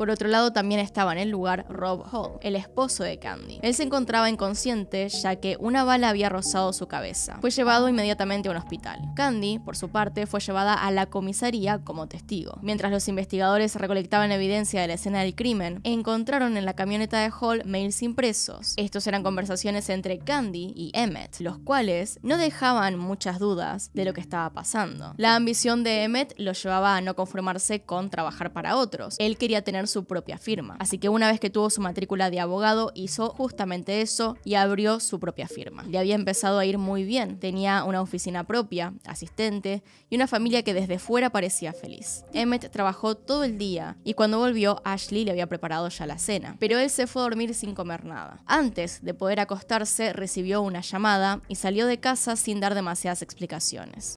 Por otro lado, también estaba en el lugar Rob Hall, el esposo de Candy. Él se encontraba inconsciente ya que una bala había rozado su cabeza. Fue llevado inmediatamente a un hospital. Candy, por su parte, fue llevada a la comisaría como testigo. Mientras los investigadores recolectaban evidencia de la escena del crimen, encontraron en la camioneta de Hall mails impresos. Estos eran conversaciones entre Candy y Emmett, los cuales no dejaban muchas dudas de lo que estaba pasando. La ambición de Emmett lo llevaba a no conformarse con trabajar para otros. Él quería tener su propia firma. Así que una vez que tuvo su matrícula de abogado, hizo justamente eso y abrió su propia firma. Le había empezado a ir muy bien. Tenía una oficina propia, asistente y una familia que desde fuera parecía feliz. Emmett trabajó todo el día y cuando volvió, Ashley le había preparado ya la cena, pero él se fue a dormir sin comer nada. Antes de poder acostarse, recibió una llamada y salió de casa sin dar demasiadas explicaciones.